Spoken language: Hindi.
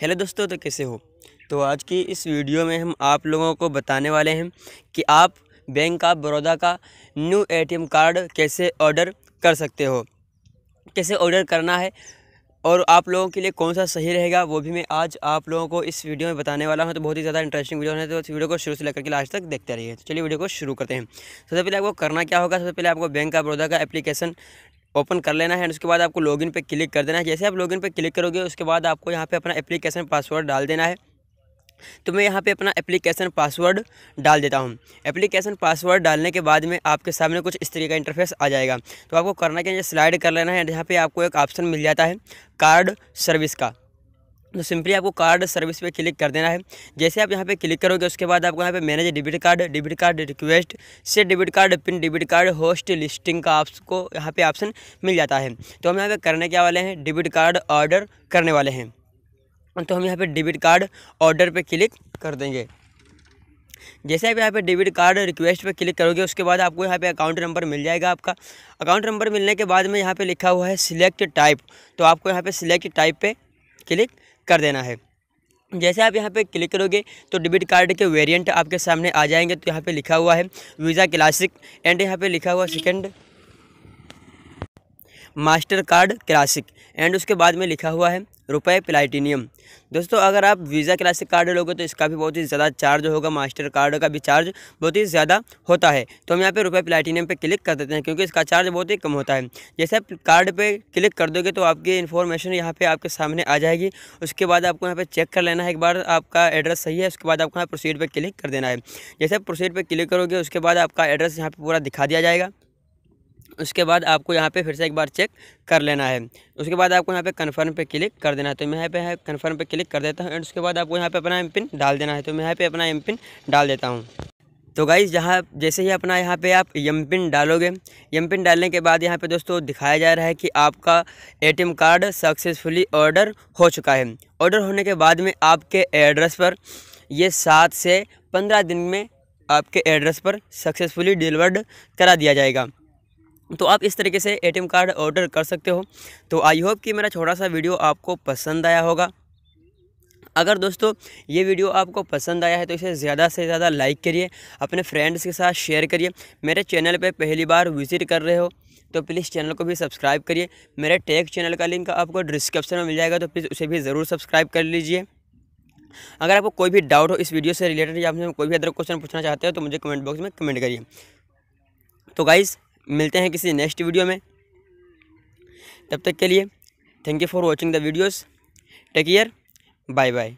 हेलो दोस्तों तो कैसे हो तो आज की इस वीडियो में हम आप लोगों को बताने वाले हैं कि आप बैंक ऑफ बड़ौदा का न्यू एटीएम कार्ड कैसे ऑर्डर कर सकते हो कैसे ऑर्डर करना है और आप लोगों के लिए कौन सा सही रहेगा वो भी मैं आज आप लोगों को इस वीडियो में बताने वाला हूँ तो बहुत ही ज़्यादा इंटरेस्टिंग वीडियो होने तो इस वीडियो को शुरू से लेकर के लास्ट तक देखते रहिए तो चलिए वीडियो को शुरू करते हैं सबसे पहले आपको करना क्या होगा सबसे पहले आपको बैंक ऑफ बड़ौदा का एप्लीकेशन ओपन कर लेना है उसके बाद आपको लॉगिन पे क्लिक कर देना है जैसे आप लॉगिन पे क्लिक करोगे उसके बाद आपको यहाँ पे अपना एप्लीकेशन पासवर्ड डाल देना है तो मैं यहाँ पे अपना एप्लीकेशन पासवर्ड डाल देता हूँ एप्लीकेशन पासवर्ड डालने के बाद में आपके सामने कुछ इस तरीके का इंटरफेस आ जाएगा तो आपको करना क्या स्लाइड कर लेना है यहाँ पर आपको एक ऑप्शन मिल जाता है कार्ड सर्विस का तो सिंपली आपको कार्ड सर्विस पे क्लिक कर देना है जैसे आप यहाँ पे क्लिक करोगे उसके बाद आपको यहाँ पे manage debit card debit card request से debit card pin debit card hotlisting का आपको यहाँ पे ऑप्शन मिल जाता है तो हम यहाँ पे करने क्या वाले हैं डेबिट कार्ड ऑर्डर करने वाले हैं तो हम यहाँ पर डेबिट कार्ड ऑर्डर पर क्लिक कर देंगे जैसे आप यहाँ पे डेबिट कार्ड रिक्वेस्ट पे क्लिक करोगे उसके बाद आपको यहाँ पे अकाउंट नंबर मिल जाएगा आपका अकाउंट नंबर मिलने के बाद में यहाँ पे लिखा हुआ है सिलेक्ट टाइप तो आपको यहाँ पे सिलेक्ट टाइप पे क्लिक कर देना है जैसे आप यहाँ पे क्लिक करोगे तो डेबिट कार्ड के वेरिएंट आपके सामने आ जाएंगे तो यहाँ पे लिखा हुआ है वीज़ा क्लासिक एंड यहाँ पे लिखा हुआ second master card classic and उसके बाद में लिखा हुआ है रुपए प्लाटिनियम दोस्तों अगर आप वीज़ा क्लासिक कार्ड लोगे तो इसका भी बहुत ही ज़्यादा चार्ज होगा मास्टर कार्ड का भी चार्ज बहुत ही ज़्यादा होता है तो हम यहाँ पे रुपए प्लाटिनियम पे क्लिक कर देते हैं क्योंकि इसका चार्ज बहुत ही कम होता है जैसे आप कार्ड पे क्लिक कर दोगे तो आपकी इन्फॉर्मेशन यहाँ पर आपके सामने आ जाएगी उसके बाद आपको यहाँ पर चेक कर लेना है एक बार आपका एड्रेस सही है उसके बाद आपको यहाँ प्रोसीड पर क्लिक कर देना है जैसे आप प्रोसीड पर क्लिक करोगे उसके बाद आपका एड्रेस यहाँ पर पूरा दिखा दिया जाएगा उसके बाद आपको यहाँ पे फिर से एक बार चेक कर लेना है उसके बाद आपको यहाँ पे कन्फर्म पे क्लिक कर देना है तो मैं यहाँ पे कन्फर्म पे क्लिक कर देता हूँ एंड उसके बाद आपको यहाँ पे अपना एम पिन डाल देना है तो मैं यहाँ पे अपना एम पिन डाल देता हूँ तो गाइज़ जहाँ जैसे ही अपना यहाँ पे आप यम पिन डालोगे यम पिन डालने के बाद यहाँ पे दोस्तों दिखाया जा रहा है कि आपका एटीएम कार्ड सक्सेसफुली ऑर्डर हो चुका है ऑर्डर होने के बाद में आपके एड्रेस पर ये सात से पंद्रह दिन में आपके एड्रेस पर सक्सेसफुली डिलीवर्ड करा दिया जाएगा तो आप इस तरीके से एटीएम कार्ड ऑर्डर कर सकते हो तो आई होप कि मेरा छोटा सा वीडियो आपको पसंद आया होगा अगर दोस्तों ये वीडियो आपको पसंद आया है तो इसे ज़्यादा से ज़्यादा लाइक करिए अपने फ्रेंड्स के साथ शेयर करिए मेरे चैनल पे पहली बार विज़िट कर रहे हो तो प्लीज़ चैनल को भी सब्सक्राइब करिए मेरे टेक चैनल का लिंक आपको डिस्क्रिप्शन में मिल जाएगा तो प्लीज़ उसे भी ज़रूर सब्सक्राइब कर लीजिए अगर आपको कोई भी डाउट हो इस वीडियो से रिलेटेड या आपसे कोई भी अदर क्वेश्चन पूछना चाहते हो तो मुझे कमेंट बॉक्स में कमेंट करिए तो गाइज़ मिलते हैं किसी नेक्स्ट वीडियो में तब तक के लिए thank you for watching the videos take care bye bye